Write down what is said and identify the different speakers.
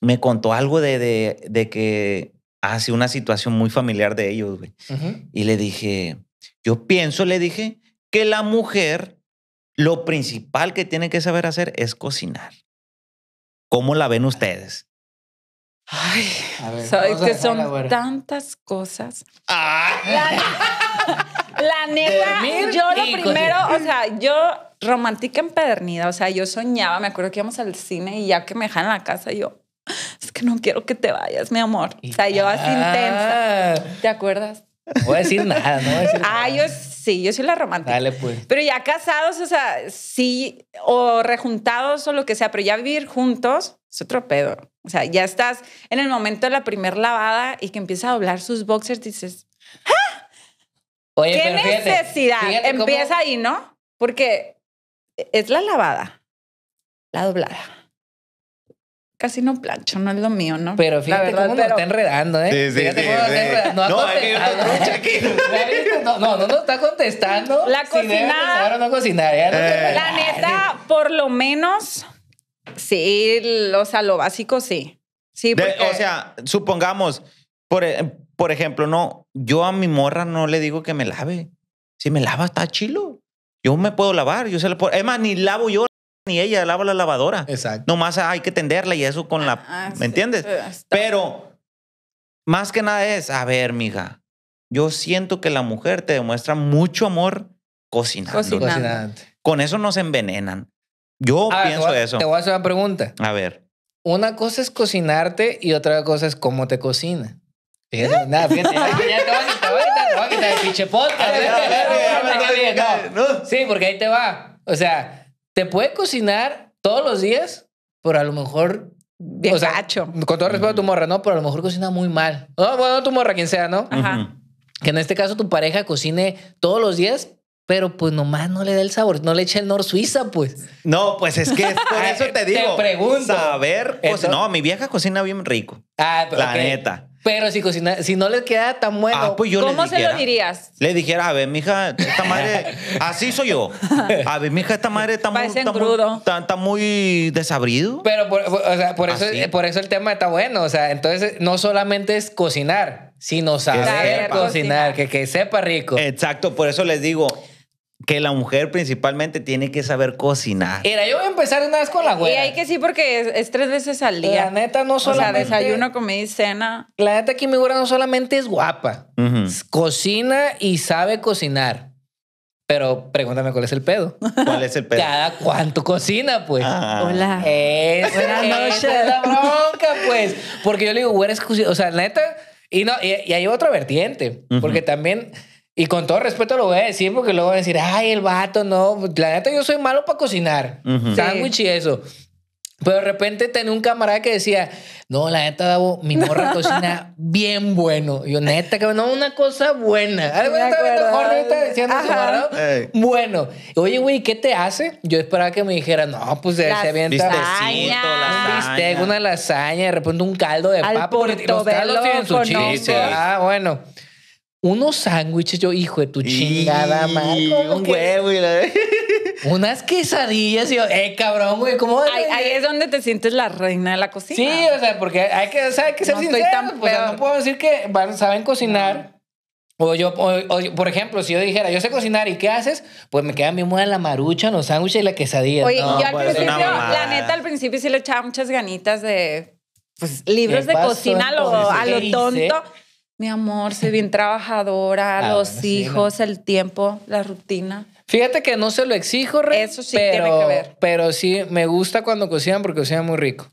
Speaker 1: me contó algo de, que hace ah, sido una situación muy familiar de ellos, güey. Y le dije, yo pienso, le dije, que la mujer lo principal que tiene que saber hacer es cocinar. ¿Cómo la ven
Speaker 2: ustedes? Ay, que son tantas cosas?
Speaker 1: Ah.
Speaker 2: La, neta, yo lo primero, o sea, yo romántica empedernida, o sea, yo soñaba, me acuerdo que íbamos al cine y ya que me dejan en la casa, yo, no quiero que te vayas, mi amor. o sea, yo así intensa. ¿Te acuerdas? No voy a decir nada, no voy a decir Ah, yo sí, yo soy la romántica. Dale, pues. Pero ya casados, o sea, sí, o rejuntados o lo que sea, pero ya vivir juntos es otro pedo. O sea, ya estás en el momento de la primera lavada y que empieza a doblar sus boxers, dices, ¡Ah! ¿qué necesidad? empieza ahí, ¿no? Porque es la lavada, la doblada casi no plancho, no es lo mío, ¿no? Pero fíjate verdad, cómo está enredando, ¿eh? Sí, sí, sí, No, No, no, nos está contestando. La si no cocinar. Eh. La neta, por lo menos, sí, o sea, lo básico sí. Sí, porque... o
Speaker 1: sea, supongamos, por, eh, por ejemplo, no, yo a mi morra no le digo que me lave. Si me lava, está chilo. Yo me puedo lavar, yo se lo puedo. Es ni lavo yo ni ella lava la lavadora. Exacto. Nomás hay que tenderla y eso con la. Ah, ah, ¿Me entiendes? Eh, Pero más que nada es, a ver, mija, yo siento que la mujer te demuestra mucho amor cocinando. Con eso nos envenenan. Yo pienso eso. Te voy a
Speaker 3: hacer una pregunta. A ver. Una cosa es cocinarte y otra cosa es cómo te cocina. ¿Eh? nada, fíjate. Sí, porque ahí te va. O sea, te puede cocinar todos los días, pero a lo mejor Bien Con todo respeto a tu morra, ¿no? Pero a lo mejor cocina muy mal. No, bueno, tu morra, quien sea, ¿no? Ajá. Que en este caso tu pareja cocine todos los días, pero pues nomás no le da el sabor, no le echa el nor suiza, pues.
Speaker 1: No, pues es que por eso te digo. te pregunto. Saber, pues, no, mi vieja cocina bien rico. Ah, pero la neta.
Speaker 3: Pero si cocina, si no le queda tan bueno, ah,
Speaker 1: pues ¿cómo se lo dirías? Le dijera, a ver, mija, esta madre, así soy yo. A ver, mija, esta madre está muy, está crudo. muy, desabrido. Pero por, o sea, ¿Ah,
Speaker 3: por eso, el tema está bueno. O sea, entonces no solamente es cocinar, sino saber,
Speaker 1: cocinar, Que, que sepa rico. Exacto, por eso les digo, que la mujer principalmente tiene que saber cocinar.
Speaker 2: Mira, yo voy a empezar una vez con la güera. Y hay que sí, porque es, tres veces al día. La neta no solamente... O sea, desayuno, comida y cena. La neta aquí mi güera no solamente es guapa.
Speaker 3: Cocina y sabe cocinar. Pero pregúntame cuál es el pedo. ¿Cuál es el pedo? Cada cuánto cocina, pues. Ah. Hola. Es, Buenas noches. Es la bronca, pues. Porque yo le digo, güera es cocina. O sea, neta... Y, no, y, hay otra vertiente. Porque también y con todo respeto lo voy a decir porque luego van a decir, ay, el vato, no. La neta, yo soy malo para cocinar. Sándwich y eso. Pero de repente tenía un camarada que decía, no, la neta, Davo, mi morra cocina bien bueno. Y yo, neta, que no, una cosa buena. Algo diciendo su Bueno. Oye, güey, ¿qué te hace? Yo esperaba que me dijera, no, pues se, se avienta un bistec, una lasaña, de repente un caldo de Al papa. Porque los caldos tienen su chiste. Ah, bueno unos sándwiches, yo, hijo de tu chingada madre. Un huevo y Unas quesadillas yo, eh, cabrón, güey, ¿cómo? Ahí, es donde te sientes la reina de la cocina. Sí, o sea, porque hay que, o sea, ser no sincero. no puedo decir que saben cocinar. O yo, por ejemplo, si yo dijera, yo sé cocinar y ¿qué haces? Pues me queda mi en la marucha, los sándwiches y la quesadilla. Oye, yo al pues, principio, la neta,
Speaker 2: al principio sí le echaba muchas ganitas de pues, libros de cocina a lo, tonto. Mi amor, soy bien trabajadora, ah, los hijos, el tiempo, la rutina.
Speaker 3: Fíjate que no se lo exijo, Rey, Eso sí tiene Pero sí, me gusta cuando cocinan porque cocinan muy rico.